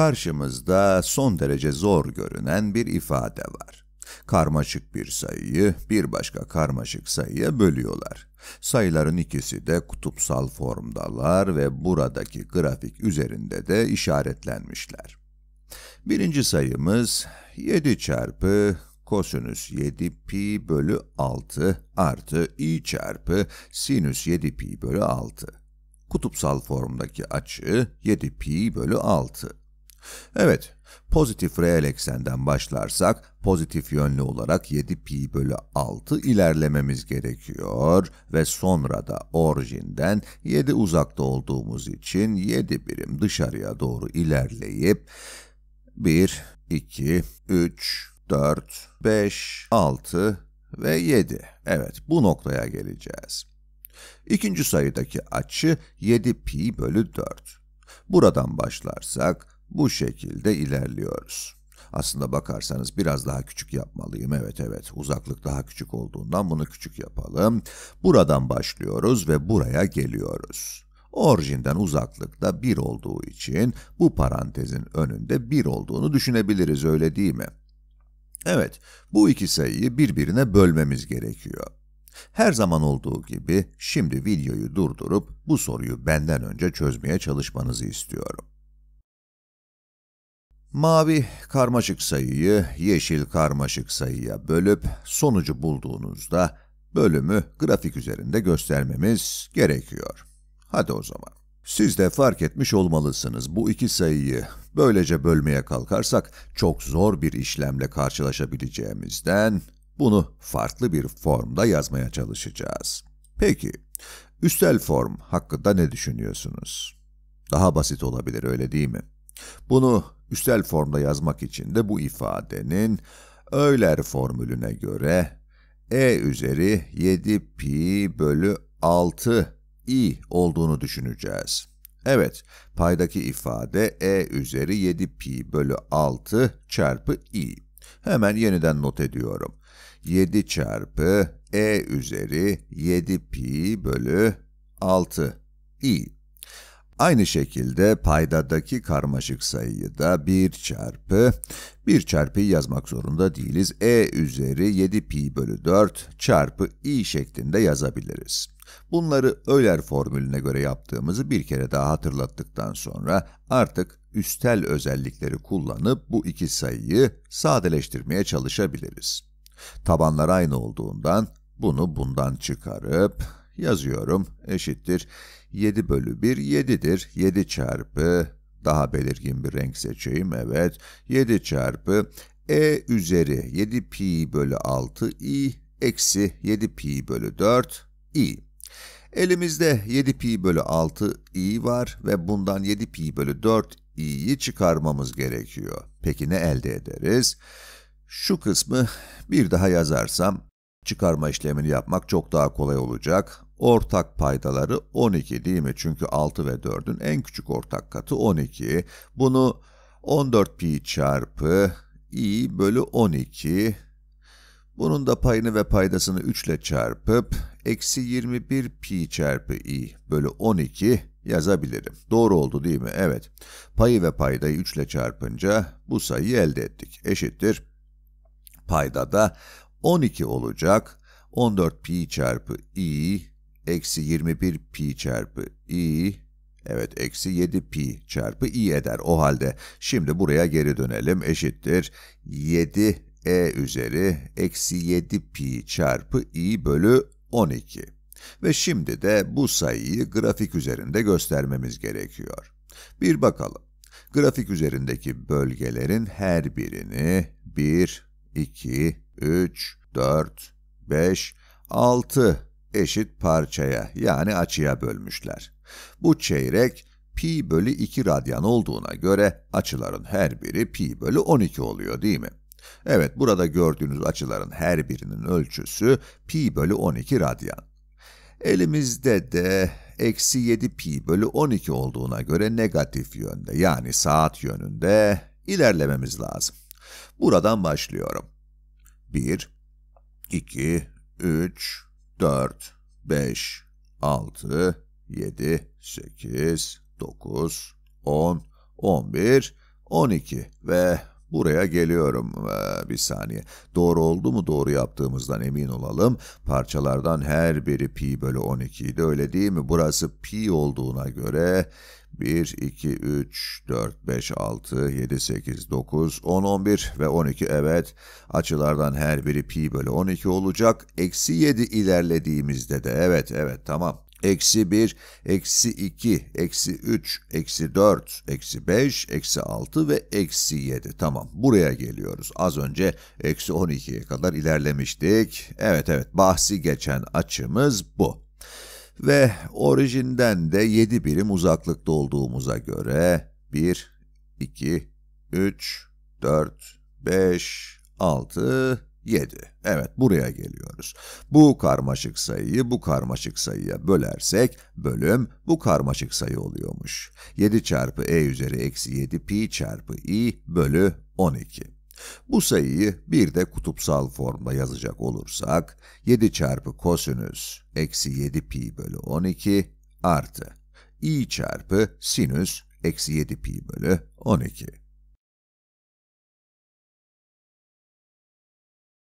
Karşımızda son derece zor görünen bir ifade var. Karmaşık bir sayıyı bir başka karmaşık sayıya bölüyorlar. Sayıların ikisi de kutupsal formdalar ve buradaki grafik üzerinde de işaretlenmişler. Birinci sayımız 7 çarpı kosinüs 7 pi bölü 6 artı i çarpı sinüs 7 pi bölü 6. Kutupsal formdaki açı 7 pi bölü 6. Evet, pozitif reel eksenden başlarsak pozitif yönlü olarak 7 pi bölü 6 ilerlememiz gerekiyor ve sonra da orijinden 7 uzakta olduğumuz için 7 birim dışarıya doğru ilerleyip 1, 2, 3, 4, 5, 6 ve 7. Evet, bu noktaya geleceğiz. İkinci sayıdaki açı 7 pi bölü 4. Buradan başlarsak bu şekilde ilerliyoruz. Aslında bakarsanız biraz daha küçük yapmalıyım. Evet evet uzaklık daha küçük olduğundan bunu küçük yapalım. Buradan başlıyoruz ve buraya geliyoruz. Orijinden uzaklıkta 1 olduğu için bu parantezin önünde 1 olduğunu düşünebiliriz öyle değil mi? Evet, bu iki sayıyı birbirine bölmemiz gerekiyor. Her zaman olduğu gibi şimdi videoyu durdurup bu soruyu benden önce çözmeye çalışmanızı istiyorum. Mavi karmaşık sayıyı yeşil karmaşık sayıya bölüp sonucu bulduğunuzda bölümü grafik üzerinde göstermemiz gerekiyor. Hadi o zaman. Siz de fark etmiş olmalısınız bu iki sayıyı böylece bölmeye kalkarsak çok zor bir işlemle karşılaşabileceğimizden bunu farklı bir formda yazmaya çalışacağız. Peki, üstel form hakkında ne düşünüyorsunuz? Daha basit olabilir öyle değil mi? Bunu üstel formda yazmak için de bu ifadenin Euler formülüne göre e üzeri 7 pi bölü 6 i olduğunu düşüneceğiz. Evet, paydaki ifade e üzeri 7 pi bölü 6 çarpı i. Hemen yeniden not ediyorum. 7 çarpı e üzeri 7 pi bölü 6 i. Aynı şekilde paydadaki karmaşık sayıyı da 1 çarpı, 1 çarpı yazmak zorunda değiliz. e üzeri 7 pi bölü 4 çarpı i şeklinde yazabiliriz. Bunları Euler formülüne göre yaptığımızı bir kere daha hatırlattıktan sonra artık üstel özellikleri kullanıp bu iki sayıyı sadeleştirmeye çalışabiliriz. Tabanlar aynı olduğundan bunu bundan çıkarıp Yazıyorum eşittir. 7 bölü 1 7'dir. 7 çarpı daha belirgin bir renk seçeyim. Evet 7 çarpı e üzeri 7 pi bölü 6 i eksi 7 pi bölü 4 i. Elimizde 7 pi bölü 6 i var ve bundan 7 pi bölü 4 i'yi çıkarmamız gerekiyor. Peki ne elde ederiz? Şu kısmı bir daha yazarsam Çıkarma işlemini yapmak çok daha kolay olacak. Ortak paydaları 12 değil mi? Çünkü 6 ve 4'ün en küçük ortak katı 12. Bunu 14 pi çarpı i bölü 12. Bunun da payını ve paydasını 3 ile çarpıp eksi 21 pi çarpı i bölü 12 yazabilirim. Doğru oldu değil mi? Evet. Payı ve paydayı 3 ile çarpınca bu sayıyı elde ettik. Eşittir. Payda da 12 olacak. 14 pi çarpı i eksi 21 pi çarpı i Evet, eksi 7 pi çarpı i eder o halde. Şimdi buraya geri dönelim. Eşittir 7 e üzeri eksi 7 pi çarpı i bölü 12. Ve şimdi de bu sayıyı grafik üzerinde göstermemiz gerekiyor. Bir bakalım. Grafik üzerindeki bölgelerin her birini 1, 2, 3, 4, 5, 6 eşit parçaya yani açıya bölmüşler. Bu çeyrek pi bölü 2 radyan olduğuna göre açıların her biri pi bölü 12 oluyor değil mi? Evet, burada gördüğünüz açıların her birinin ölçüsü pi bölü 12 radyan. Elimizde de eksi 7 pi bölü 12 olduğuna göre negatif yönde yani saat yönünde ilerlememiz lazım. Buradan başlıyorum. 1, 2, 3, 4, 5, 6, 7, 8, 9, 10, 11, 12 ve Buraya geliyorum. Ee, bir saniye. Doğru oldu mu doğru yaptığımızdan emin olalım. Parçalardan her biri pi bölü 12 idi öyle değil mi? Burası pi olduğuna göre 1, 2, 3, 4, 5, 6, 7, 8, 9, 10, 11 ve 12 evet. Açılardan her biri pi bölü 12 olacak. Eksi 7 ilerlediğimizde de evet evet tamam eksi 1, eksi 2, eksi 3, eksi 4, eksi 5, eksi 6 ve eksi 7. Tamam buraya geliyoruz. Az önce eksi 12'ye kadar ilerlemiştik. Evet evet bahsi geçen açımız bu. Ve orijinden de 7 birim uzaklıkta olduğumuza göre 1, 2, 3, 4, 5, 6, 7. Evet buraya geliyoruz. Bu karmaşık sayıyı bu karmaşık sayıya bölersek bölüm bu karmaşık sayı oluyormuş. 7 çarpı e üzeri eksi 7 pi çarpı i bölü 12. Bu sayıyı bir de kutupsal formda yazacak olursak 7 çarpı kosinüs eksi 7 pi bölü 12 artı i çarpı sinüs eksi 7 pi bölü 12.